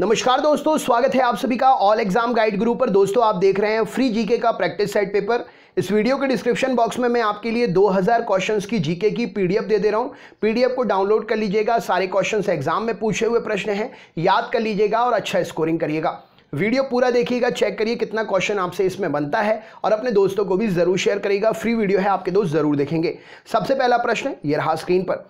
नमस्कार दोस्तों स्वागत है आप सभी का ऑल एग्जाम गाइड ग्रुप पर दोस्तों आप देख रहे हैं फ्री जीके का प्रैक्टिस सेट पेपर इस वीडियो के डिस्क्रिप्शन बॉक्स में मैं आपके लिए 2000 क्वेश्चंस की जीके की पीडीएफ दे दे रहा हूं पीडीएफ को डाउनलोड कर लीजिएगा सारे क्वेश्चंस एग्जाम में पूछे हुए प्रश्न हैं याद कर लीजिएगा और अच्छा स्कोरिंग करिएगा वीडियो पूरा देखिएगा चेक करिए कितना क्वेश्चन आपसे इसमें बनता है और अपने दोस्तों को भी जरूर शेयर करिएगा फ्री वीडियो है आपके दोस्त जरूर देखेंगे सबसे पहला प्रश्न ये रहा स्क्रीन पर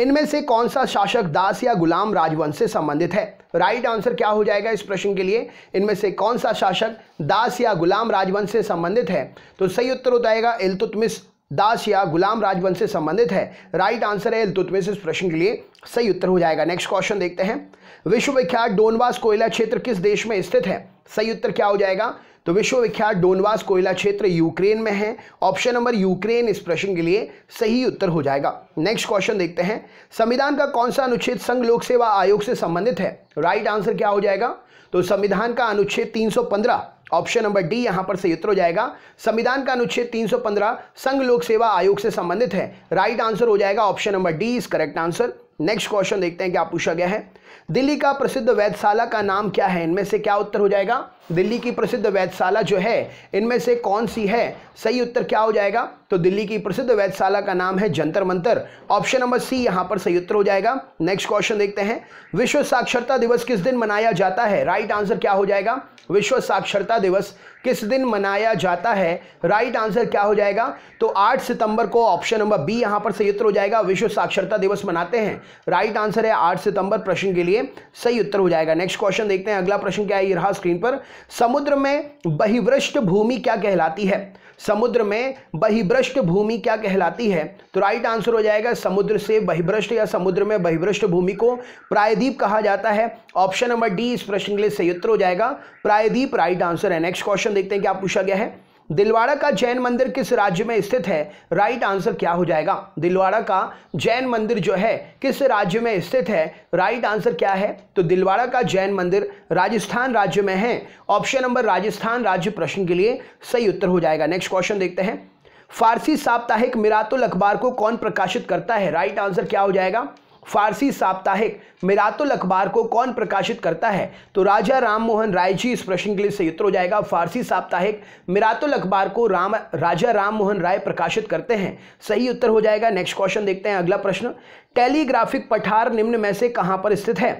इनमें से कौन सा शासक दास या गुलाम राजवंश से संबंधित है राइट आंसर क्या हो जाएगा इस प्रश्न के लिए इनमें से कौन सा शासक दास या गुलाम राजवंश से संबंधित है तो सही उत्तर हो जाएगा इलतुतमिस दास या गुलाम राजवंश से संबंधित है राइट आंसर है इलतुतमिस इस प्रश्न के लिए सही उत्तर हो जाएगा नेक्स्ट क्वेश्चन देखते हैं विश्वविख्यात डोनवास कोयला क्षेत्र किस देश में स्थित है सही उत्तर क्या हो जाएगा तो विश्वविख्यात डोनवास कोयला क्षेत्र यूक्रेन में है ऑप्शन नंबर यूक्रेन इस प्रश्न के लिए सही उत्तर हो जाएगा नेक्स्ट क्वेश्चन देखते हैं संविधान का कौन सा अनुच्छेद संघ लोक सेवा आयोग से संबंधित है राइट right आंसर क्या हो जाएगा तो संविधान का अनुच्छेद 315 ऑप्शन नंबर डी यहां पर सही उत्तर हो जाएगा संविधान का अनुच्छेद 315 संघ लोक सेवा आयोग से संबंधित है राइट right आंसर हो जाएगा option number D is correct answer next question देखते हैं क्या पूछा गया है दिल्ली का प्रसिद्ध वैधशाला का नाम क्या है इनमें से क्या उत्तर हो जाएगा दिल्ली की प्रसिद्ध वैधशाला जो है इनमें से कौन सी है सही उत्तर क्या हो जाएगा तो दिल्ली की प्रसिद्ध वैधशाला का नाम है Jantar Mantar option number C यहां पर सही उत्तर हो जाएगा नेक्स्ट क्वेश्चन देखते हैं विश्व साक्षरता दिवस किस दिन मनाया जाता है राइट आंसर क्या हो जाएगा विश्व साक्षरता दिवस किस दिन मनाया जाता है राइट आंसर क्या हो जाएगा तो 8 सितंबर को ऑप्शन नंबर बी यहां पर सही उत्तर हो जाएगा विश्व साक्षरता दिवस मनाते हैं राइट आंसर है 8 सितंबर प्रश्न के लिए सही उत्तर हो जाएगा नेक्स्ट क्वेश्चन देखते हैं अगला प्रश्न क्या है ये रहा स्क्रीन पर समुद्र में बहिवृष्ट भूमि क्या कहलाती है समुद्र में बहिभ्रष्ट भूमि क्या कहलाती है तो राइट आंसर हो जाएगा समुद्र से बहिभ्रष्ट या समुद्र में बहिभ्रष्ट भूमि को प्रायद्वीप कहा जाता है ऑप्शन नंबर डी इस प्रश्न के लिए सही उत्तर हो जाएगा प्रायद्वीप राइट आंसर है नेक्स्ट क्वेश्चन देखते हैं क्या पूछा गया है दिलवाड़ा का जैन मंदिर किस राज्य में स्थित है राइट आंसर क्या हो जाएगा दिलवाड़ा का जैन मंदिर जो है किस राज्य में स्थित है राइट आंसर क्या है तो दिलवाड़ा का जैन मंदिर राजस्थान राज्य में है ऑप्शन नंबर राजस्थान राज्य प्रश्न के लिए सही उत्तर हो जाएगा नेक्स्ट क्वेश्चन देखते हैं फारसी साप्ताहिक मिरातुल अखबार को कौन प्रकाशित करता है राइट आंसर क्या हो जाएगा फारसी साप्ताहिक मिरातुल अखबार को कौन प्रकाशित करता है तो राजा राम मोहन राय जी इस प्रश्न के लिए सही उत्तर हो जाएगा फारसी साप्ताहिक मिरातुल अखबार को राम राजा राम मोहन राय प्रकाशित करते हैं सही उत्तर हो जाएगा नेक्स्ट क्वेश्चन देखते हैं अगला प्रश्न टेलीग्राफिक पठार निम्न में से कहां पर स्थित है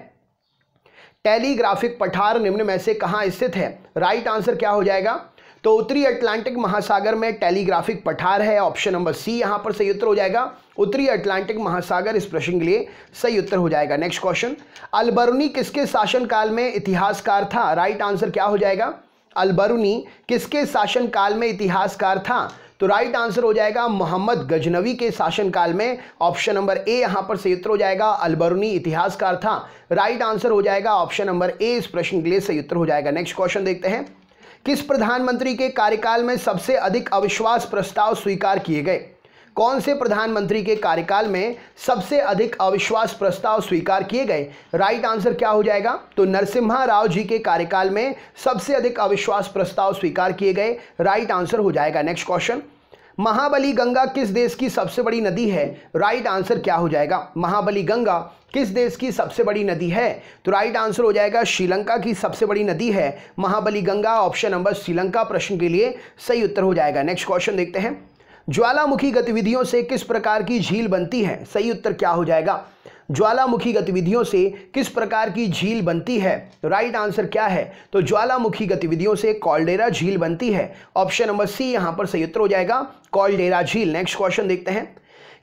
टेलीग्राफिक पठार निम्न में से कहां स्थित है राइट आंसर क्या हो जाएगा तो उत्तरी अटलांटिक महासागर में टेलीग्राफिक पठार है ऑप्शन नंबर सी यहां पर सही उत्तर हो जाएगा उत्तरी अटलांटिक महासागर इस प्रश्न के लिए सही उत्तर हो जाएगा नेक्स्ट क्वेश्चन अलबरूनी किसके शासनकाल में इतिहासकार था राइट आंसर क्या हो जाएगा अलबरूनी किसके शासनकाल में इतिहासकार था तो राइट आंसर हो जाएगा मोहम्मद गजनवी के शासनकाल में ऑप्शन नंबर ए यहां पर सही उत्तर हो जाएगा अलबरूनी इतिहासकार था राइट आंसर हो जाएगा ऑप्शन नंबर ए इस प्रश्न के लिए सही उत्तर हो जाएगा नेक्स्ट क्वेश्चन देखते हैं किस प्रधानमंत्री के कार्यकाल में सबसे अधिक अविश्वास प्रस्ताव स्वीकार किए गए कौन से प्रधानमंत्री के कार्यकाल में सबसे अधिक अविश्वास प्रस्ताव स्वीकार किए गए राइट आंसर क्या हो जाएगा तो नरसिम्हा राव जी के कार्यकाल में सबसे अधिक अविश्वास प्रस्ताव स्वीकार किए गए राइट आंसर हो जाएगा नेक्स्ट क्वेश्चन महाबली गंगा किस देश की सबसे बड़ी नदी है राइट आंसर क्या हो जाएगा महाबली गंगा किस देश की सबसे बड़ी नदी है तो राइट आंसर हो जाएगा श्रीलंका की सबसे बड़ी नदी है महाबली गंगा ऑप्शन नंबर श्रीलंका प्रश्न के लिए सही उत्तर हो जाएगा नेक्स्ट क्वेश्चन देखते हैं ज्वालामुखी गतिविधियों से किस प्रकार की झील बनती है सही उत्तर क्या हो जाएगा ज्वालामुखी गतिविधियों से किस प्रकार की झील बनती है राइट राइट आंसर क्या है तो ज्वालामुखी गतिविधियों से कॉलडेरा झील बनती है ऑप्शन नंबर सी यहां पर सही उत्तर हो जाएगा कॉलडेरा झील नेक्स्ट क्वेश्चन देखते हैं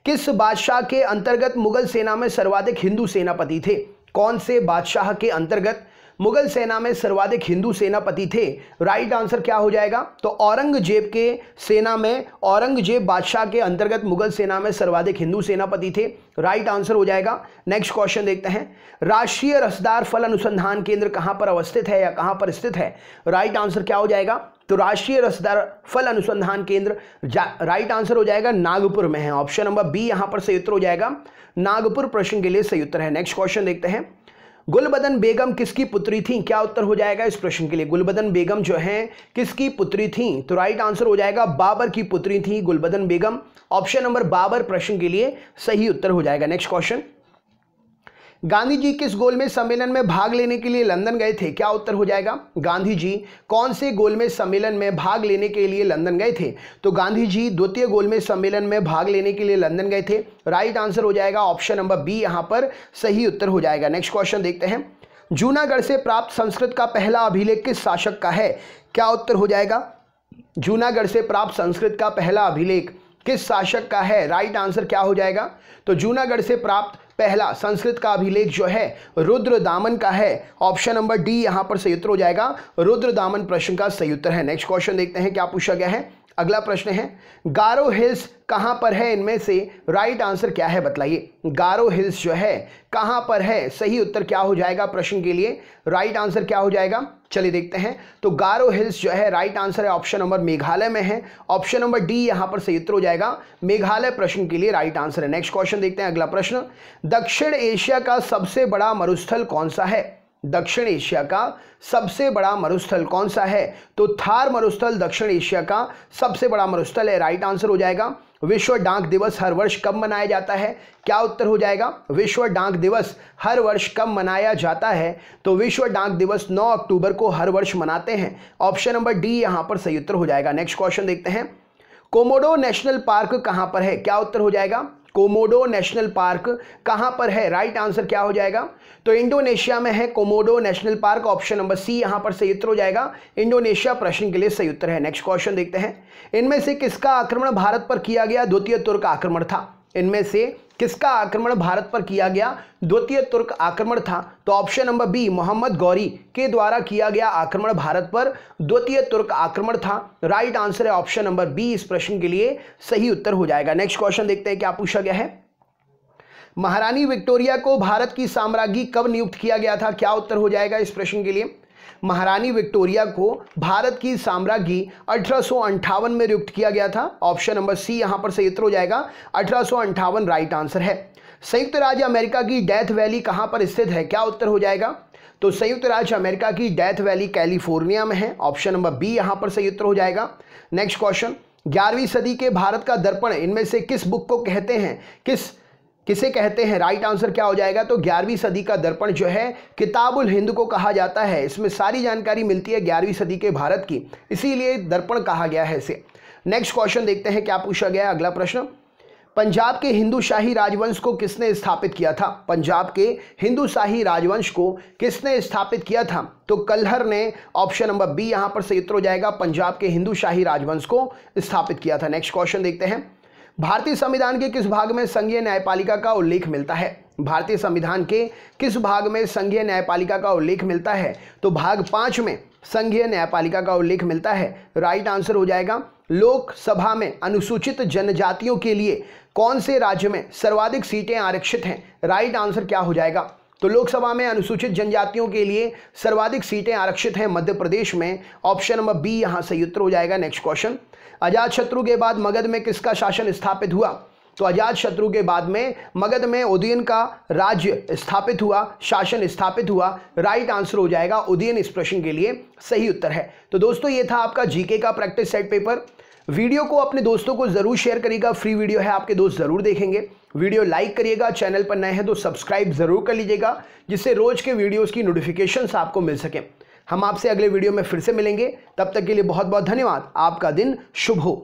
किस बादशाह के अंतर्गत मुगल सेना में सर्वाधिक हिंदू सेनापति थे कौन से बादशाह के अंतर्गत मुगल सेना में सर्वाधिक हिंदू सेनापति थे राइट आंसर क्या हो जाएगा तो औरंगजेब के सेना में औरंगजेब बादशाह के अंतर्गत मुगल सेना में सर्वाधिक हिंदू सेनापति थे राइट आंसर हो जाएगा नेक्स्ट क्वेश्चन देखते हैं राष्ट्रीय रसदार फल अनुसंधान केंद्र कहां पर अवस्थित है या कहां पर स्थित है राइट आंसर क्या हो जाएगा तो राष्ट्रीय रसदार फल अनुसंधान केंद्र राइट आंसर हो जाएगा नागपुर में है ऑप्शन नंबर बी यहां पर उत्तर हो जाएगा नागपुर प्रश्न के लिए उत्तर है नेक्स्ट क्वेश्चन देखते हैं गुलबदन बेगम किसकी पुत्री थी क्या उत्तर हो जाएगा इस प्रश्न के लिए गुलबदन बेगम जो है किसकी पुत्री थी तो राइट आंसर हो जाएगा बाबर की पुत्री थी गुलबदन बेगम ऑप्शन नंबर बाबर प्रश्न के लिए सही उत्तर हो जाएगा नेक्स्ट क्वेश्चन गांधी जी किस गोल में सम्मेलन में भाग लेने के लिए लंदन गए थे क्या उत्तर हो जाएगा गांधी जी कौन से गोल में सम्मेलन में भाग लेने के लिए लंदन गए थे तो गांधी जी द्वितीय गोल में सम्मेलन में भाग लेने के लिए लंदन गए थे राइट आंसर हो जाएगा ऑप्शन नंबर बी यहां पर सही उत्तर हो जाएगा नेक्स्ट क्वेश्चन देखते हैं जूनागढ़ से प्राप्त संस्कृत का पहला अभिलेख किस शासक का है क्या उत्तर हो जाएगा जूनागढ़ से प्राप्त संस्कृत का पहला अभिलेख किस शासक का है राइट आंसर क्या हो जाएगा तो जूनागढ़ से प्राप्त पहला संस्कृत का अभिलेख जो है रुद्र दामन का है ऑप्शन नंबर डी यहां पर सही उत्तर हो जाएगा रुद्र दामन प्रश्न का सही उत्तर है नेक्स्ट क्वेश्चन देखते हैं क्या पूछा गया है अगला प्रश्न है गारो हिल्स कहां पर है इनमें से राइट आंसर क्या है बताइए गारो हिल्स जो है कहां पर है सही उत्तर क्या हो जाएगा प्रश्न के लिए राइट आंसर क्या हो जाएगा चलिए देखते हैं तो गारो हिल्स जो है राइट आंसर है ऑप्शन नंबर मेघालय में है ऑप्शन नंबर डी यहां पर सही उत्तर हो जाएगा मेघालय प्रश्न के लिए राइट आंसर है नेक्स्ट क्वेश्चन देखते हैं अगला प्रश्न दक्षिण एशिया का सबसे बड़ा मरुस्थल कौन सा है दक्षिण एशिया का सबसे बड़ा मरुस्थल कौन सा है तो थार मरुस्थल दक्षिण एशिया का सबसे बड़ा मरुस्थल है राइट आंसर हो जाएगा विश्व डाक दिवस हर वर्ष कब मनाया जाता है क्या उत्तर हो जाएगा विश्व डाक दिवस हर वर्ष कब मनाया जाता है तो विश्व डाक दिवस 9 अक्टूबर को हर वर्ष मनाते हैं ऑप्शन नंबर डी यहां पर सही उत्तर हो जाएगा नेक्स्ट क्वेश्चन देखते हैं कोमोडो नेशनल पार्क कहां पर है क्या उत्तर हो जाएगा कोमोडो नेशनल पार्क कहां पर है राइट आंसर क्या हो जाएगा तो इंडोनेशिया में है Komodo National Park option number C यहां पर सही उत्तर हो जाएगा इंडोनेशिया प्रश्न के लिए सही उत्तर है नेक्स्ट क्वेश्चन देखते हैं इनमें से किसका आक्रमण भारत पर किया गया द्वितीय तुर्क आक्रमण था इनमें से किसका आक्रमण भारत पर किया गया द्वितीय तुर्क आक्रमण था तो option number B Mohammad Ghori के द्वारा किया गया आक्रमण भारत पर द्वितीय तुर्क आक्रमण था राइट आंसर है ऑप्शन नंबर बी इस प्रश्न के लिए सही उत्तर हो जाएगा नेक्स्ट क्वेश्चन देखते हैं क्या पूछा गया है महारानी विक्टोरिया को भारत की साम्राज्ञी कब नियुक्त किया गया था क्या उत्तर हो जाएगा इस प्रश्न के लिए महारानी विक्टोरिया को भारत की साम्राज्ञी अठारह में नियुक्त किया गया था ऑप्शन नंबर सी यहां पर सही उत्तर हो जाएगा अठारह राइट आंसर है संयुक्त राज्य अमेरिका की डेथ वैली कहां पर स्थित है क्या उत्तर हो जाएगा तो संयुक्त राज्य अमेरिका की डेथ वैली कैलिफोर्निया में है ऑप्शन नंबर बी यहां पर सही उत्तर हो जाएगा नेक्स्ट क्वेश्चन ग्यारहवीं सदी के भारत का दर्पण इनमें से किस बुक को कहते हैं किस किसे कहते हैं राइट आंसर क्या हो जाएगा तो ग्यारहवीं सदी का दर्पण जो है किताबुल हिंद को कहा जाता है इसमें सारी जानकारी मिलती है ग्यारहवीं सदी के भारत की इसीलिए दर्पण कहा गया है इसे नेक्स्ट क्वेश्चन देखते हैं क्या पूछा गया अगला प्रश्न पंजाब के हिंदू शाही राजवंश को किसने स्थापित किया था पंजाब के हिंदू शाही राजवंश को किसने स्थापित किया था तो कलहर ने ऑप्शन नंबर बी यहां पर सही उत्तर हो जाएगा पंजाब के हिंदू शाही राजवंश को स्थापित किया था नेक्स्ट क्वेश्चन देखते हैं भारतीय संविधान के किस भाग में संघीय न्यायपालिका का उल्लेख मिलता है भारतीय संविधान के किस भाग में संघीय न्यायपालिका का उल्लेख मिलता है तो भाग पाँच में संघीय न्यायपालिका का उल्लेख मिलता है राइट आंसर हो जाएगा लोकसभा में अनुसूचित जनजातियों के लिए कौन से राज्य में सर्वाधिक सीटें आरक्षित हैं राइट आंसर क्या हो जाएगा तो लोकसभा में अनुसूचित जनजातियों के लिए सर्वाधिक सीटें आरक्षित हैं मध्य प्रदेश में ऑप्शन नंबर बी यहां से उत्तर हो जाएगा नेक्स्ट क्वेश्चन अजात शत्रु के बाद मगध में किसका शासन स्थापित हुआ तो अजात शत्रु के बाद में मगध में उदयन का राज्य स्थापित हुआ शासन स्थापित हुआ राइट आंसर हो जाएगा उदयन इस प्रश्न के लिए सही उत्तर है तो दोस्तों ये था आपका जीके का प्रैक्टिस सेट पेपर वीडियो को अपने दोस्तों को जरूर शेयर करिएगा फ्री वीडियो है आपके दोस्त जरूर देखेंगे वीडियो लाइक करिएगा चैनल पर नए हैं तो सब्सक्राइब ज़रूर कर लीजिएगा जिससे रोज़ के वीडियोज़ की नोटिफिकेशंस आपको मिल सकें हम आपसे अगले वीडियो में फिर से मिलेंगे तब तक के लिए बहुत बहुत धन्यवाद आपका दिन शुभ हो